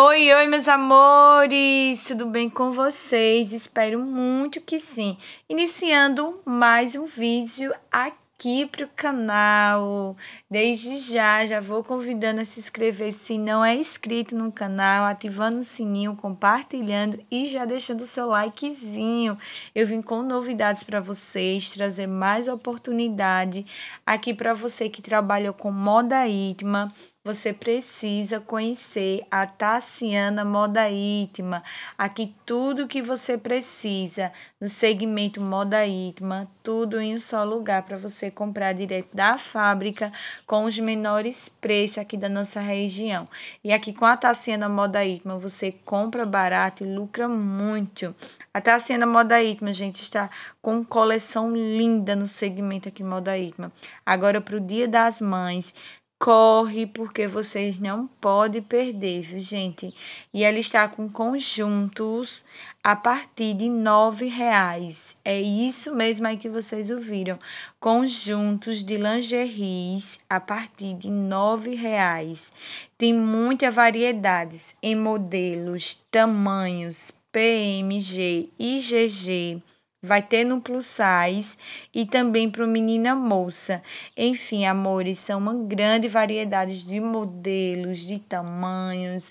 Oi, oi, meus amores! Tudo bem com vocês? Espero muito que sim. Iniciando mais um vídeo aqui para o canal. Desde já, já vou convidando a se inscrever se não é inscrito no canal, ativando o sininho, compartilhando e já deixando o seu likezinho. Eu vim com novidades para vocês, trazer mais oportunidade aqui para você que trabalha com moda íntima você precisa conhecer a Tassiana Moda Íntima. Aqui tudo que você precisa no segmento Moda Íntima, tudo em um só lugar para você comprar direto da fábrica com os menores preços aqui da nossa região. E aqui com a Tassiana Moda Íntima você compra barato e lucra muito. A Tassiana Moda Íntima, gente, está com coleção linda no segmento aqui Moda Íntima. Agora para o Dia das Mães, corre porque vocês não podem perder, viu, gente? E ela está com conjuntos a partir de nove reais. É isso mesmo aí que vocês ouviram. Conjuntos de lingeries a partir de nove reais. Tem muitas variedades em modelos, tamanhos, PMG, IGG vai ter no plus size e também para o menina moça. Enfim, amores, são uma grande variedade de modelos, de tamanhos.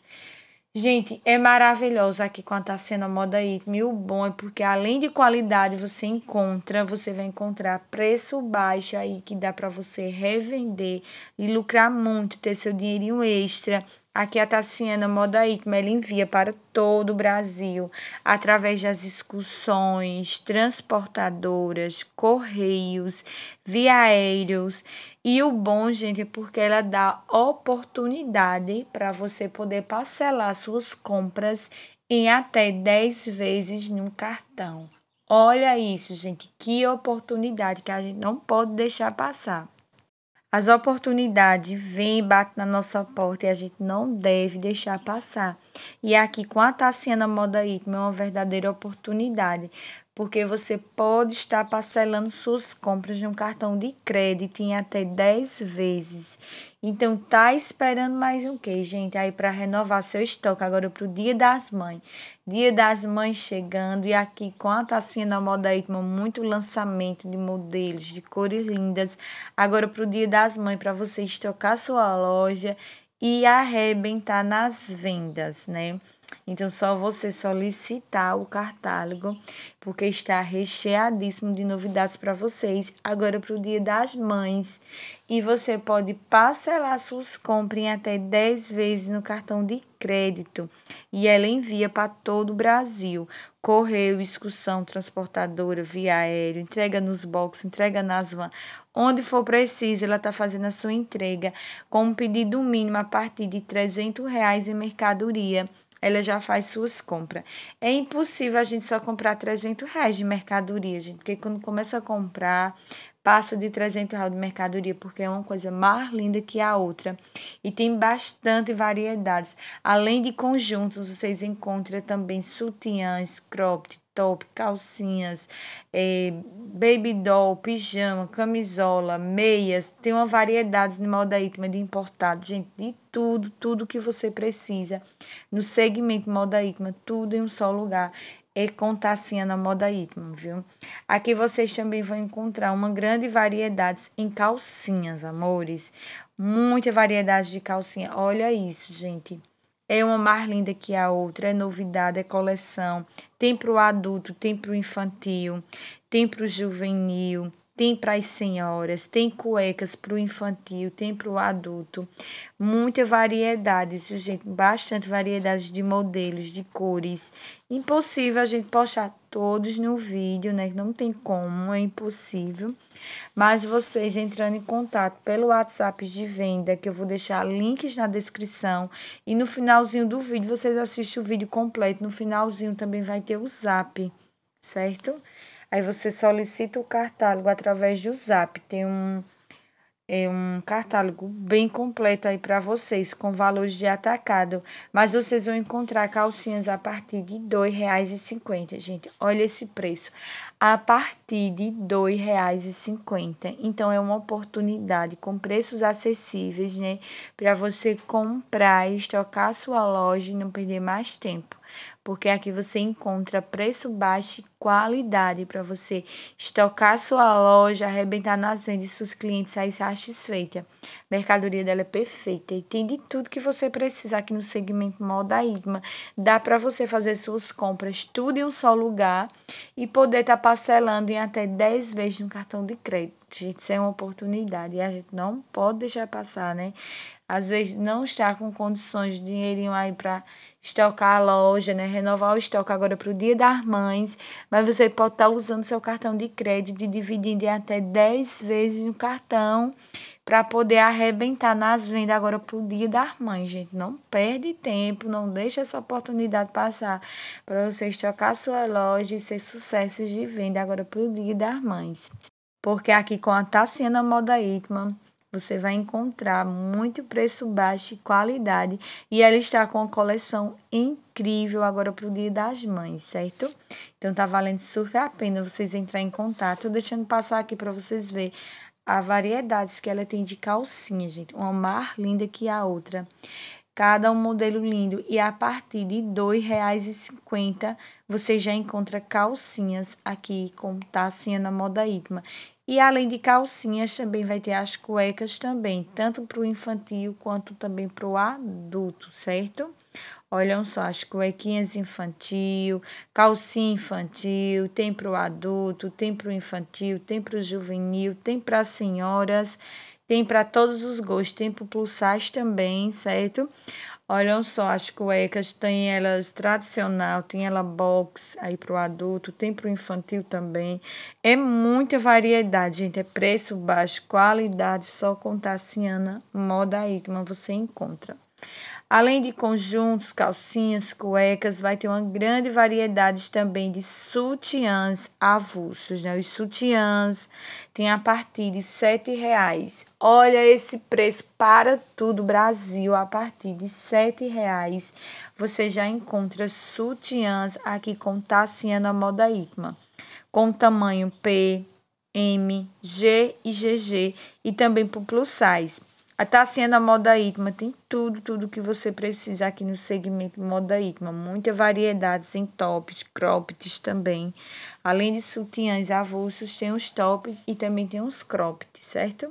Gente, é maravilhoso aqui com a Tassena tá Moda Itme. O bom é porque além de qualidade você encontra, você vai encontrar preço baixo aí que dá para você revender e lucrar muito, ter seu dinheirinho extra. Aqui a Tassiana Modaítima ela envia para todo o Brasil através das excursões, transportadoras, correios, via aéreos. E o bom, gente, é porque ela dá oportunidade para você poder parcelar suas compras em até 10 vezes no cartão. Olha isso, gente, que oportunidade que a gente não pode deixar passar. As oportunidades vêm e batem na nossa porta e a gente não deve deixar passar. E é aqui com a Tassiana Moda Itma é uma verdadeira oportunidade porque você pode estar parcelando suas compras num cartão de crédito em até 10 vezes. Então tá esperando mais um quê, gente? Aí para renovar seu estoque agora pro Dia das Mães. Dia das Mães chegando e aqui com a tacinha da moda Itman, muito lançamento de modelos, de cores lindas. Agora pro Dia das Mães para você estocar sua loja e arrebentar nas vendas, né? Então, só você solicitar o cartálogo, porque está recheadíssimo de novidades para vocês. Agora, para o Dia das Mães. E você pode parcelar suas compras em até 10 vezes no cartão de crédito. E ela envia para todo o Brasil. Correio, excursão, transportadora, via aéreo, entrega nos boxes, entrega nas vans. Onde for preciso, ela está fazendo a sua entrega com um pedido mínimo a partir de R$ 300 reais em mercadoria ela já faz suas compras. É impossível a gente só comprar 300 reais de mercadoria, gente, porque quando começa a comprar, passa de 300 reais de mercadoria, porque é uma coisa mais linda que a outra. E tem bastante variedades. Além de conjuntos, vocês encontram também sutiãs, cropped, top, calcinhas, é, baby doll, pijama, camisola, meias. Tem uma variedade de moda íntima, de importado, gente, de tudo, tudo que você precisa no segmento moda íntima, tudo em um só lugar e com tacinha na moda íntima, viu? Aqui vocês também vão encontrar uma grande variedade em calcinhas, amores. Muita variedade de calcinha. Olha isso, gente. É uma mais linda que a outra, é novidade, é coleção. Tem para o adulto, tem para o infantil, tem para o juvenil, tem para as senhoras, tem cuecas para o infantil, tem para o adulto. Muita variedade, isso, gente, bastante variedade de modelos, de cores. Impossível a gente postar todos no vídeo, né? Não tem como, é impossível. Mas vocês entrando em contato pelo WhatsApp de venda, que eu vou deixar links na descrição. E no finalzinho do vídeo, vocês assistem o vídeo completo. No finalzinho também vai ter o zap, certo? Aí você solicita o catálogo através do Zap. Tem um, é um catálogo bem completo aí para vocês, com valores de atacado. Mas vocês vão encontrar calcinhas a partir de R$ 2,50, gente. Olha esse preço. A partir de R$ 2,50. Então, é uma oportunidade com preços acessíveis, né? Para você comprar e estocar a sua loja e não perder mais tempo porque aqui você encontra preço baixo e qualidade para você estocar sua loja, arrebentar nas vendas seus clientes sair satisfeita. A mercadoria dela é perfeita e tem de tudo que você precisa aqui no segmento moda Igma. Dá para você fazer suas compras tudo em um só lugar e poder estar tá parcelando em até 10 vezes no cartão de crédito. Gente, isso é uma oportunidade e a gente não pode deixar passar, né? às vezes não está com condições de dinheirinho aí para estocar a loja, né? Renovar o estoque agora para o Dia das Mães, mas você pode estar tá usando seu cartão de crédito e dividindo em até 10 vezes no cartão para poder arrebentar nas vendas agora para o Dia das Mães, gente. Não perde tempo, não deixa essa oportunidade passar para você estocar sua loja e ser sucesso de venda agora para o Dia das Mães. Porque aqui com a Tassiana Moda Itman, você vai encontrar muito preço baixo e qualidade. E ela está com uma coleção incrível agora para o Dia das Mães, certo? Então tá valendo super a pena vocês entrarem em contato. Tô deixando passar aqui para vocês ver a variedades que ela tem de calcinha, gente. Uma mais linda que a outra. Cada um modelo lindo. E a partir de R$ 2,50 você já encontra calcinhas aqui com tacinha na moda Itma. E além de calcinhas, também vai ter as cuecas também, tanto para o infantil quanto também para o adulto, certo? Olham só, as cuequinhas infantil, calcinha infantil, tem para o adulto, tem para o infantil, tem para o juvenil, tem para as senhoras tem para todos os gostos, tem para pulsais também, certo? Olham só as cuecas, tem elas tradicional, tem ela box aí para o adulto, tem para o infantil também. É muita variedade, gente. É preço baixo, qualidade, só com Tassiana Moda Igma você encontra. Além de conjuntos, calcinhas, cuecas, vai ter uma grande variedade também de sutiãs avulsos, né? Os sutiãs tem a partir de sete reais. Olha esse preço para tudo Brasil, a partir de sete reais você já encontra sutiãs aqui com tacinha na moda Itma, com tamanho P, M, G e GG e também para plus size. Ah, tá a da Moda Itma tem tudo, tudo que você precisa aqui no segmento Moda Itma. Muita variedades em tops, croppeds também. Além de sutiãs avulsos, tem os tops e também tem os croppeds, certo?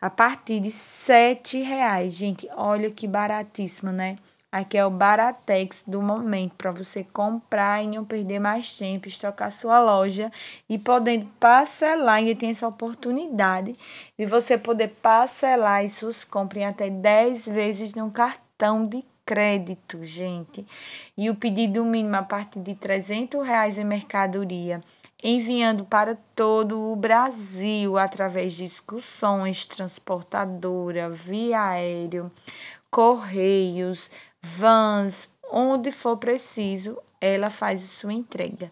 A partir de R$ 7,00, gente. Olha que baratíssima, né? Aqui é o Baratex do momento para você comprar e não perder mais tempo, estocar sua loja e podendo parcelar. Ainda tem essa oportunidade de você poder parcelar e suas compras em até 10 vezes no cartão de crédito, gente. E o pedido mínimo a partir de 300 reais em mercadoria enviando para todo o Brasil através de discussões, transportadora, via aéreo, correios, vans, onde for preciso, ela faz sua entrega.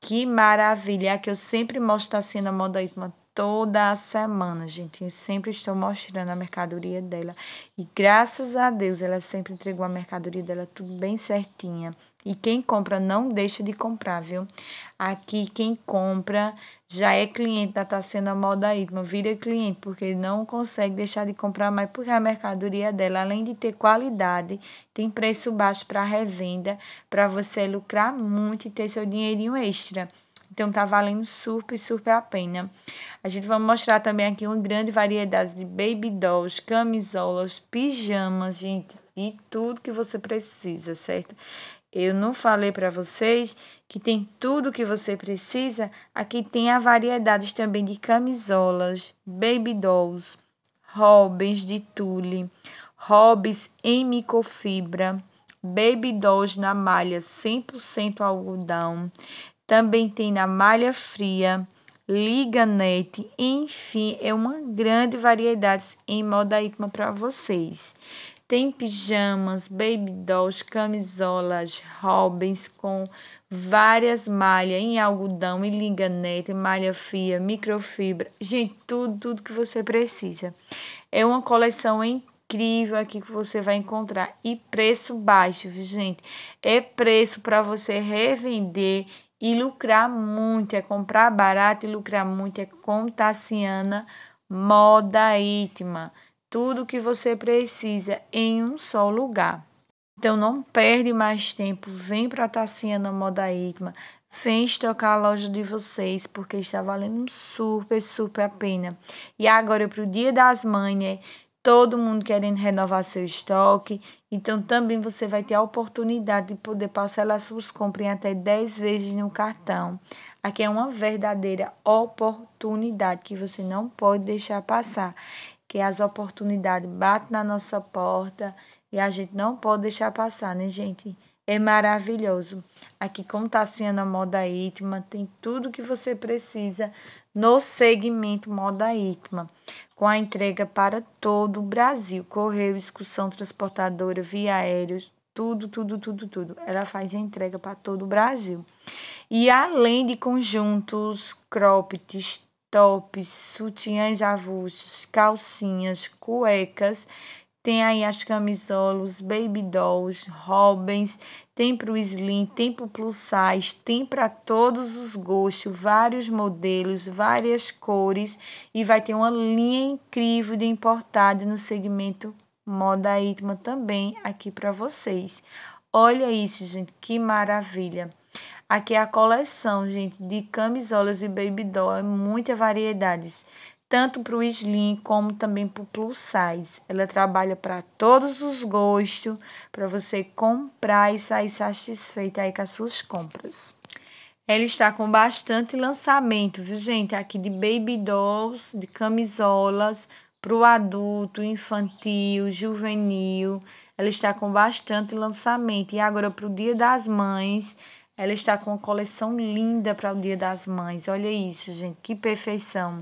Que maravilha! É que eu sempre mostro assim na moda Itman toda semana, gente. Eu sempre estou mostrando a mercadoria dela. E graças a Deus, ela sempre entregou a mercadoria dela tudo bem certinha. E quem compra não deixa de comprar, viu? Aqui quem compra já é cliente da moda Maldaítma, vira cliente, porque não consegue deixar de comprar mais, porque a mercadoria dela, além de ter qualidade, tem preço baixo para revenda, para você lucrar muito e ter seu dinheirinho extra. Então tá valendo super, super a pena. A gente vai mostrar também aqui uma grande variedade de baby dolls, camisolas, pijamas, gente, e tudo que você precisa, certo? Eu não falei para vocês que tem tudo que você precisa? Aqui tem a variedades também de camisolas, baby dolls, robins de tule, robins em microfibra, baby dolls na malha 100% algodão. Também tem na malha fria, liga net, enfim, é uma grande variedade em moda íntima para vocês. Tem pijamas, baby dolls, camisolas, robins com várias malhas em algodão, em liganete, malha fia, microfibra. Gente, tudo, tudo que você precisa. É uma coleção incrível aqui que você vai encontrar. E preço baixo, gente? É preço para você revender e lucrar muito. É comprar barato e lucrar muito. É com Tassiana Moda Íntima tudo que você precisa em um só lugar. Então não perde mais tempo, vem para a Tassiana Moda Itma, vem estocar a loja de vocês, porque está valendo super, super a pena. E agora para o Dia das Mães, né? todo mundo querendo renovar seu estoque, então também você vai ter a oportunidade de poder parcelar suas compras em até 10 vezes no cartão. Aqui é uma verdadeira oportunidade que você não pode deixar passar que as oportunidades batem na nossa porta e a gente não pode deixar passar, né, gente? É maravilhoso. Aqui com tá a Moda íntima tem tudo que você precisa no segmento Moda íntima com a entrega para todo o Brasil, correio, excursão transportadora, via aéreos, tudo, tudo, tudo, tudo. Ela faz entrega para todo o Brasil. E além de conjuntos, cropped, tops, sutiãs avulsos, calcinhas, cuecas. Tem aí as camisolas, baby dolls, robins, tem para o slim, tem para o plus size, tem para todos os gostos, vários modelos, várias cores e vai ter uma linha incrível de importada no segmento moda íntima também aqui para vocês. Olha isso, gente, que maravilha! Aqui é a coleção, gente, de camisolas e baby doll, é muitas variedades, tanto para o slim como também para o plus size. Ela trabalha para todos os gostos, para você comprar e sair satisfeita aí com as suas compras. Ela está com bastante lançamento, viu, gente? Aqui de baby dolls, de camisolas, para o adulto, infantil, juvenil. Ela está com bastante lançamento. E agora, para o Dia das Mães, ela está com uma coleção linda para o Dia das Mães. Olha isso, gente, que perfeição.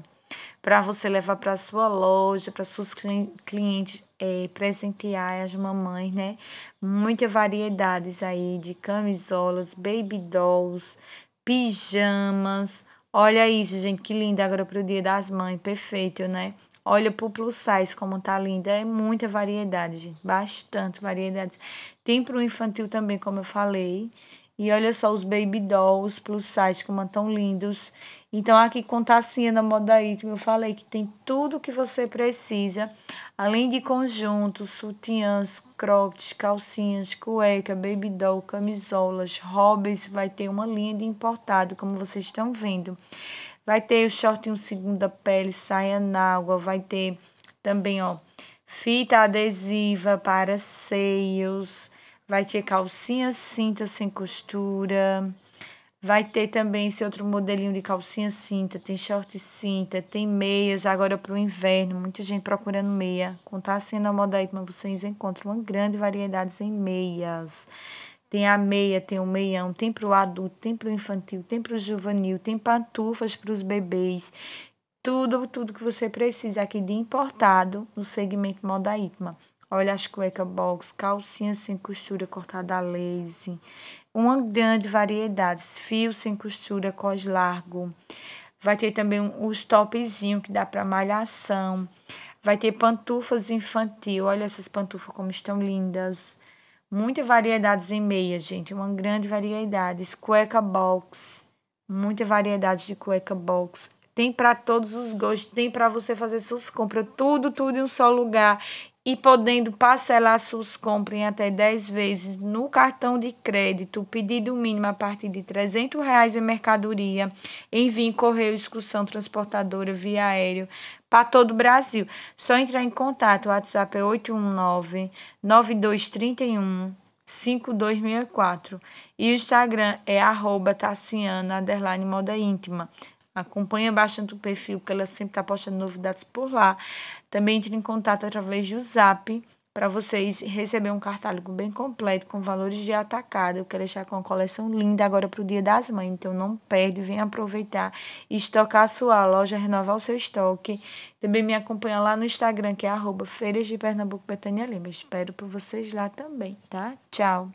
Para você levar para sua loja, para seus clientes, é, presentear as mamães, né? Muitas variedades aí de camisolas, baby dolls, pijamas. Olha isso, gente, que linda agora para o Dia das Mães, perfeito, né? Olha pro plus size como tá linda, é muita variedade, gente, bastante variedades. Tem para o infantil também, como eu falei. E olha só os baby dolls plus size, como é tão lindos. Então, aqui com tacinha na moda item, eu falei que tem tudo que você precisa. Além de conjuntos, sutiãs, cropped, calcinhas, cueca, baby doll, camisolas, hobbies. Vai ter uma linha de importado, como vocês estão vendo. Vai ter o shortinho segunda pele, saia na água. Vai ter também, ó, fita adesiva para seios vai ter calcinha cinta sem costura, vai ter também esse outro modelinho de calcinha cinta, tem short cinta, tem meias agora para o inverno, muita gente procurando meia. Contar assim na moda aí, mas vocês encontram uma grande variedade em meias. Tem a meia, tem o meião, tem para o adulto, tem para o infantil, tem para o juvenil, tem pantufas para os bebês. Tudo, tudo que você precisa aqui de importado no segmento moda Itma. Olha as cueca box, calcinha sem costura cortada a lace, uma grande variedade, fios sem costura, cos largo. Vai ter também os topzinho que dá para malhação. Vai ter pantufas infantil. Olha essas pantufas como estão lindas. Muita variedade em meia, gente, uma grande variedade. Cueca box, muita variedade de cueca box. Tem para todos os gostos, tem para você fazer suas compras, tudo, tudo em um só lugar e podendo parcelar suas compras em até 10 vezes no cartão de crédito, pedido mínimo a partir de R$ 300 reais em mercadoria, em correio, excursão transportadora via aéreo para todo o Brasil. Só entrar em contato, o WhatsApp é 819 9231 5264 e o Instagram é arroba Tassiana Moda Íntima. Acompanha bastante o perfil, porque ela sempre está postando novidades por lá. Também entre em contato através do Zap para vocês receber um cartálogo bem completo com valores de atacado. Eu quero deixar com uma coleção linda agora para o Dia das Mães, então não perde, vem aproveitar e estocar a sua loja, renovar o seu estoque. Também me acompanha lá no Instagram, que é arroba Feiras de Pernambuco Betânia Lima. Espero por vocês lá também, tá? Tchau!